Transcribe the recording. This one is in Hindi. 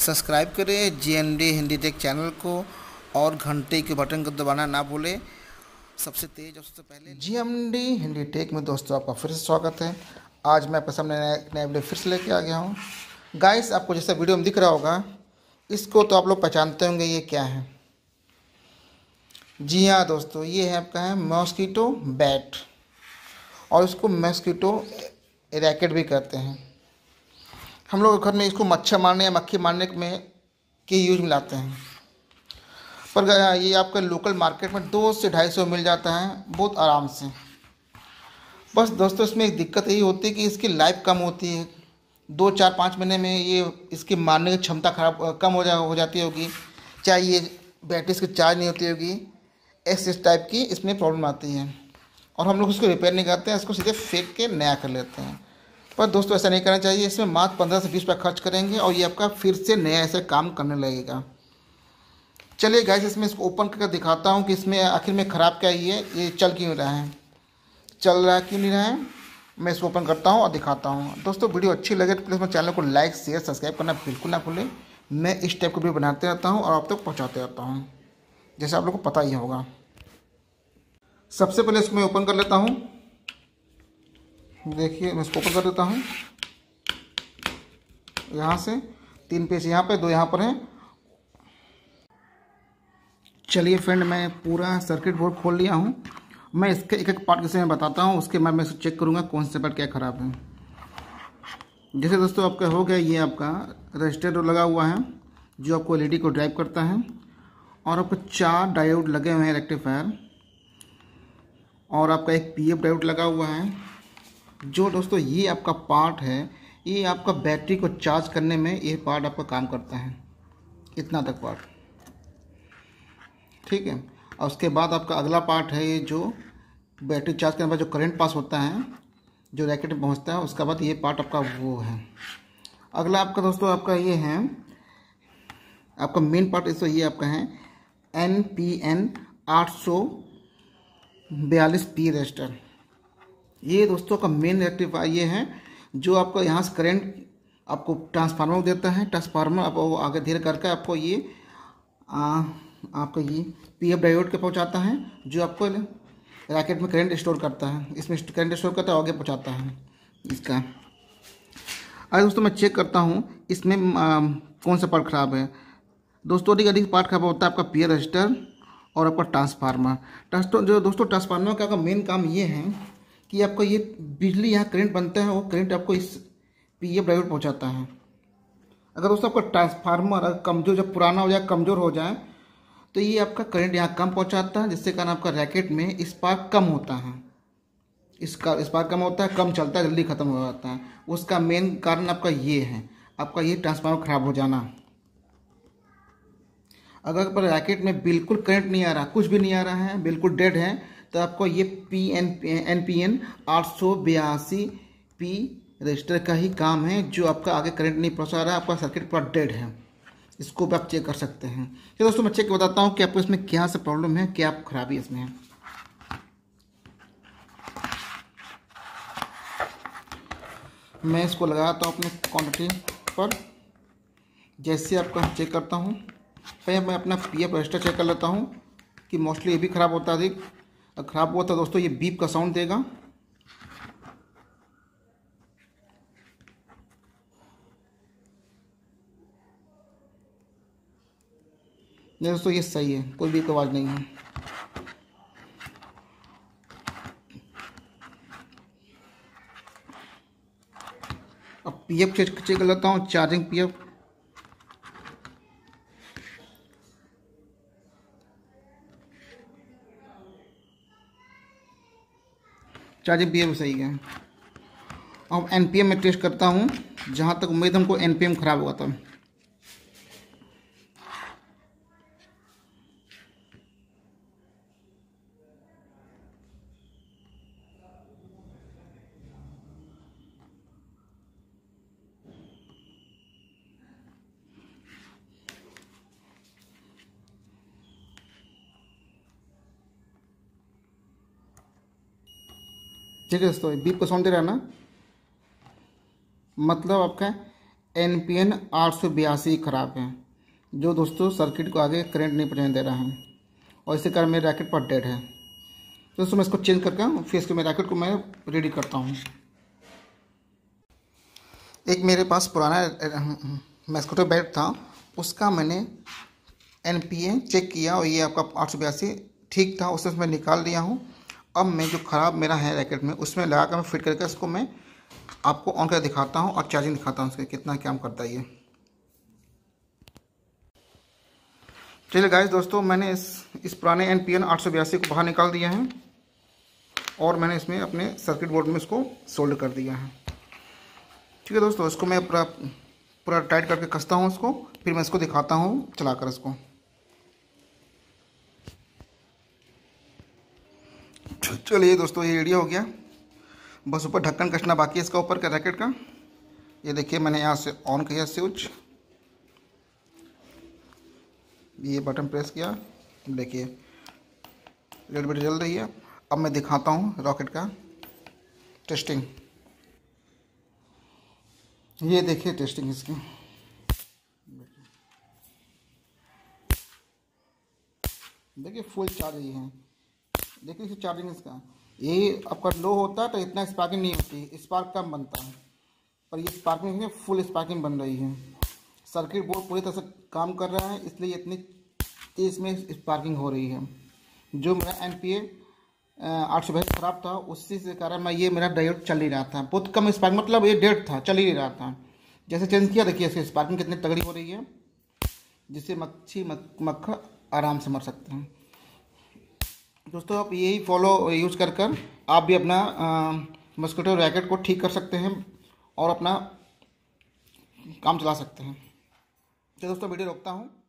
सब्सक्राइब करें J N D Hindi tech channel को और घंटे के बटन को दबाना ना भूलें सबसे तेज और सबसे पहले G M D Hindi tech में दोस्तों आपका फिर से स्वागत है आज मैं आपके सामने नया वीडियो फिर से लेके आ गया हूँ गाइस आपको जैसा वीडियो में दिख रहा होगा इसको तो आप लोग पहचानते होंगे ये क्या है जी हाँ दोस्तों ये है आपका है मॉस्किटो बैट और इसको मॉस्किटो रैकेट भी कहते हैं हम लोग घर में इसको मच्छर मारने या मक्खी मारने में के यूज में लाते हैं पर ये आपका लोकल मार्केट में दो से ढाई सौ मिल जाता है बहुत आराम से बस दोस्तों इसमें एक दिक्कत यही होती है कि इसकी लाइफ कम होती है दो चार पाँच महीने में ये इसकी मारने की क्षमता खराब कम हो जा हो जाती होगी चाहे ये बैटरी इसकी चार्ज नहीं होती होगी ऐसे इस टाइप की इसमें प्रॉब्लम आती है और हम लोग उसको रिपेयर नहीं करते हैं इसको सीधे फेंक के नया कर लेते हैं पर दोस्तों ऐसा नहीं करना चाहिए इसमें मात्र पंद्रह से बीस रुपया खर्च करेंगे और ये आपका फिर से नया ऐसे काम करने लगेगा चलिए गैस इसमें इसको ओपन करके दिखाता हूँ कि इसमें आखिर में ख़राब क्या ही है ये चल क्यों रहा है चल रहा है क्यों नहीं रहा है मैं इसको ओपन करता हूँ और दिखाता हूँ दोस्तों वीडियो अच्छी लगे तो प्लीज़ मेरे चैनल को लाइक शेयर सब्सक्राइब करना बिल्कुल ना भूलें मैं इस टाइप की वीडियो बनाते रहता हूँ और आप तक तो पहुँचाते रहता हूँ जैसे आप लोग को पता ही होगा सबसे पहले इसको मैं ओपन कर लेता हूँ देखिए मैं इसको ओपन कर देता हूँ यहाँ से तीन पेज यहाँ पे दो यहाँ पर है चलिए फ्रेंड मैं पूरा सर्किट बोर्ड खोल लिया हूँ मैं इसके एक एक पार्ट के मैं बताता हूँ उसके बाद मैं इसे चेक करूँगा कौन से पार्ट क्या ख़राब है जैसे दोस्तों आपका हो गया ये आपका रजिस्टर लगा हुआ है जो आपको एल e को ड्राइव करता है और आपको चार डायोड लगे हुए हैं रेक्टिफायर और आपका एक पीएफ डायोड लगा हुआ है जो दोस्तों ये आपका पार्ट है ये आपका बैटरी को चार्ज करने में ये पार्ट आपका काम करता है इतना तक पार्ट ठीक है और उसके बाद आपका अगला पार्ट है ये जो बैटरी चार्ज करने के बाद जो करंट पास होता है जो रैकेट में पहुँचता है उसका बाद ये पार्ट आपका वो है अगला आपका दोस्तों आपका ये है आपका मेन पार्ट इस ये आपका है एन पी एन आठ सौ बयालीस पी रजिस्टर ये दोस्तों का मेन रेक्टिफायर ये है जो आपको यहाँ से करेंट आपको ट्रांसफार्मर देता है ट्रांसफार्मर आप वो आगे धीरे करके आपको ये आ, आपको ये पी एफ डाइवर्ट के पहुँचाता है जो आपको रैकेट में करंट स्टोर करता है इसमें करंट स्टोर करता है आगे पहुँचाता है इसका अरे दोस्तों मैं चेक करता हूँ इसमें आ, कौन सा पार्ट खराब है दोस्तों अधिक अधिक पार्ट खराब होता है आपका पी रजिस्टर और आपका ट्रांसफार्मर ट्रांसफार्मर जो दोस्तों ट्रांसफार्मर का मेन काम ये है कि आपका ये बिजली यहाँ करंट बनता है वो करंट आपको इस पी ए ब्राइवर पहुँचाता है अगर दोस्तों आपका ट्रांसफार्मर अगर कमज़ोर जब पुराना हो जाए कमज़ोर हो जाए तो ये आपका करंट यहाँ कम पहुँचाता है जिससे कारण आपका रैकेट में स्पार्क कम होता है इसका स्पार्क कम होता है कम चलता है जल्दी ख़त्म हो जाता है उसका मेन कारण आपका ये है आपका ये ट्रांसफार्मर ख़राब हो जाना अगर आपका रैकेट में बिल्कुल करंट नहीं आ रहा कुछ भी नहीं आ रहा है बिल्कुल डेड है तो आपको ये P N N P N आठ सौ बयासी पी रजिस्टर का ही काम है जो आपका आगे करंट नहीं पहुँचा रहा है आपका सर्किट पूरा डेड है इसको भी आप चेक कर सकते हैं चलो दोस्तों मैं चेक बताता हूँ कि आपको इसमें क्या सा प्रॉब्लम है क्या खराबी इसमें है मैं इसको लगाता हूँ अपने क्वांटिटी पर जैसे आपका चेक करता हूँ पहले मैं अपना पी एफ रजिस्टर चेक कर लेता हूँ कि मोस्टली ये भी ख़राब होता है तो ख़राब हुआ था दोस्तों ये बीप का साउंड देगा नहीं दोस्तों ये सही है कोई बीप आवाज़ नहीं है अब पी एफ चेक कर लेता हूँ चार्जिंग पी एफ चार जी सही है अब एन में टेस्ट करता हूँ जहाँ तक उम्मीद हमको एन खराब हुआ था ठीक है दोस्तों बीप रहा है रहना मतलब आपका एन पी एन आठ सौ बयासी खराब है जो दोस्तों सर्किट को आगे करंट नहीं पहुँचाने दे रहा है और इसी कारण मेरे रैकेट पर डेड है तो दोस्तों मैं इसको चेंज करके फिर इसके मेरे रैकेट को मैं रेडी करता हूँ एक मेरे पास पुराना मैस्कोटो बैट था उसका मैंने एन पी ए चेक किया और ये आपका आठ सौ बयासी ठीक था उसे मैं निकाल दिया हूँ अब मैं जो ख़राब मेरा है रैकेट में उसमें लगा कर मैं फिट करके इसको मैं आपको ऑन कर दिखाता हूँ और चार्जिंग दिखाता हूँ उसके कितना काम करता है ये चलिए गाइस दोस्तों मैंने इस इस पुराने एन पी एन आठ को बाहर निकाल दिया है और मैंने इसमें अपने सर्किट बोर्ड में इसको सोल्ड कर दिया है ठीक है दोस्तों इसको मैं पूरा पूरा टाइट करके कसता हूँ उसको फिर मैं इसको दिखाता हूँ चलाकर इसको चलिए दोस्तों ये रेडी हो गया बस ऊपर ढक्कन कसना बाकी है इसका ऊपर का रैकेट का ये देखिए मैंने यहाँ से ऑन किया स्विच ये बटन प्रेस किया देखिए रेड बेट जल रही है अब मैं दिखाता हूँ रॉकेट का टेस्टिंग ये देखिए टेस्टिंग इसकी देखिए फुल चार्ज ही है देखिए इसे चार्जिंग इसका ये आपका लो होता है तो इतना स्पार्किंग नहीं होती स्पार्क कम बनता है पर ये स्पार्किंग है फुल स्पार्किंग बन रही है सर्किट बोर्ड पूरी तरह से काम कर रहा है इसलिए इतनी तेज में स्पार्किंग हो रही है जो मेरा एन पी ए आठ सौ खराब था उसी से कारण मैं ये मेरा डायोड चल ही रहा था बहुत कम स्पार्किंग मतलब ये डेढ़ था चल ही रहा था जैसे चेंज किया देखिए इसकी स्पार्किंग कितनी तगड़ी हो रही है जिससे मच्छी मक्खर आराम से मर सकते हैं दोस्तों आप यही फॉलो यूज़ कर कर आप भी अपना मस्कटो रैकेट को ठीक कर सकते हैं और अपना काम चला सकते हैं तो दोस्तों वीडियो रोकता हूँ